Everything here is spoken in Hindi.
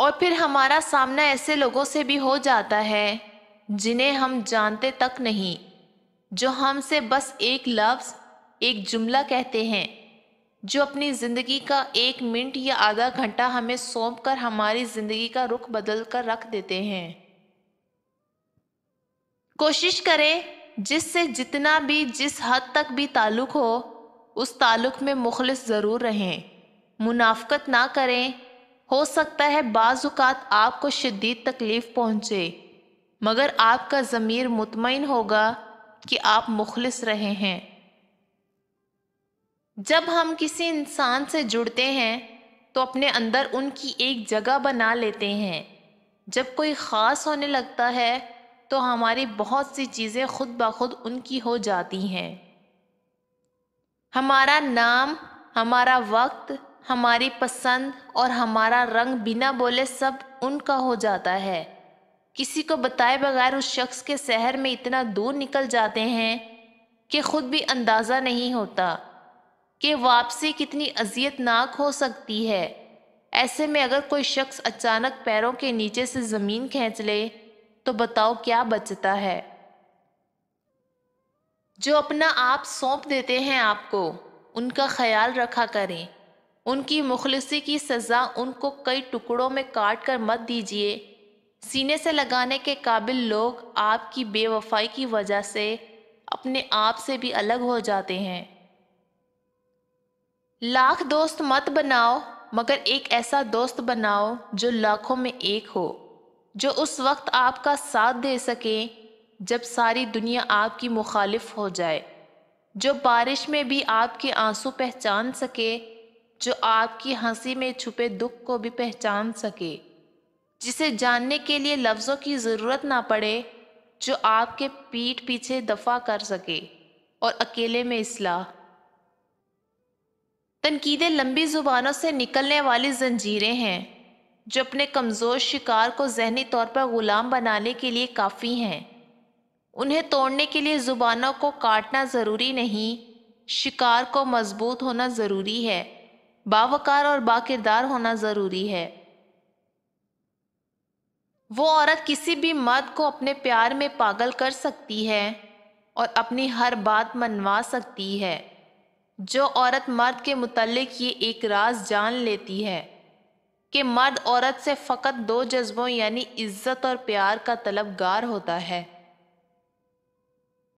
और फिर हमारा सामना ऐसे लोगों से भी हो जाता है जिन्हें हम जानते तक नहीं जो हमसे बस एक लफ्ज़ एक जुमला कहते हैं जो अपनी ज़िंदगी का एक मिनट या आधा घंटा हमें सौंप कर हमारी ज़िंदगी का रुख बदल कर रख देते हैं कोशिश करें जिससे जितना भी जिस हद तक भी ताल्लुक़ हो उस ताल्लुक़ में मुखलिस ज़रूर रहें मुनाफ़त ना करें हो सकता है बाजुकात आपको शदीद तकलीफ़ पहुँचे मगर आपका ज़मीर मुतमिन होगा कि आप मुखलिस रहे हैं जब हम किसी इंसान से जुड़ते हैं तो अपने अंदर उनकी एक जगह बना लेते हैं जब कोई ख़ास होने लगता है तो हमारी बहुत सी चीज़ें खुद ब खुद उनकी हो जाती हैं हमारा नाम हमारा वक्त हमारी पसंद और हमारा रंग बिना बोले सब उनका हो जाता है किसी को बताए बगैर उस शख्स के शहर में इतना दूर निकल जाते हैं कि खुद भी अंदाज़ा नहीं होता कि वापसी कितनी अजियतनाक हो सकती है ऐसे में अगर कोई शख्स अचानक पैरों के नीचे से ज़मीन खींच ले तो बताओ क्या बचता है जो अपना आप सौंप देते हैं आपको उनका ख्याल रखा करें उनकी मुखलसी की सज़ा उनको कई टुकड़ों में काट कर मत दीजिए सीने से लगाने के काबिल लोग आपकी बेवफाई की वजह से अपने आप से भी अलग हो जाते हैं लाख दोस्त मत बनाओ मगर एक ऐसा दोस्त बनाओ जो लाखों में एक हो जो उस वक्त आपका साथ दे सके जब सारी दुनिया आपकी मुखालिफ हो जाए जो बारिश में भी आपके आंसू पहचान सके जो आपकी हंसी में छुपे दुख को भी पहचान सके जिसे जानने के लिए लफ्ज़ों की ज़रूरत ना पड़े जो आपके पीठ पीछे दफा कर सके और अकेले में इसलाह तनकीदें लंबी ज़ुबानों से निकलने वाली जंजीरें हैं जो अपने कमज़ोर शिकार को जहनी तौर पर ग़ुलाम बनाने के लिए काफ़ी हैं उन्हें तोड़ने के लिए ज़ुबानों को काटना ज़रूरी नहीं शिकार को मजबूत होना ज़रूरी है बावकार और बाकिरदार होना ज़रूरी है वो औरत किसी भी मर्द को अपने प्यार में पागल कर सकती है और अपनी हर बात मनवा सकती है जो औरत मर्द के मुतलक ये एक राज जान लेती है कि मर्द औरत से फ़कत दो जज्बों यानी इज़्ज़त और प्यार का तलबगार होता है